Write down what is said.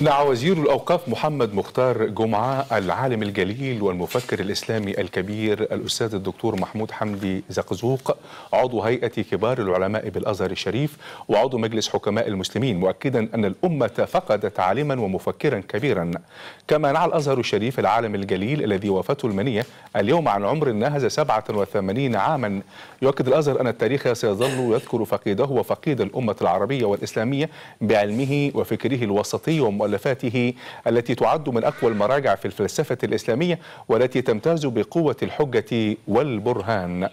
دعا وزير الأوقاف محمد مختار جمعة العالم الجليل والمفكر الإسلامي الكبير الأستاذ الدكتور محمود حمدي زقزوق عضو هيئة كبار العلماء بالأزهر الشريف وعضو مجلس حكماء المسلمين مؤكدا أن الأمة فقدت عالما ومفكرا كبيرا كما نعى الأزهر الشريف العالم الجليل الذي وفاته المنية اليوم عن عمر ناهز 87 عاما يؤكد الأزهر أن التاريخ سيظل يذكر فقيده وفقيد الأمة العربية والإسلامية بعلمه وفكره الوسطي ومؤسسه مؤلفاته التي تعد من أقوى المراجع في الفلسفة الإسلامية والتي تمتاز بقوة الحجة والبرهان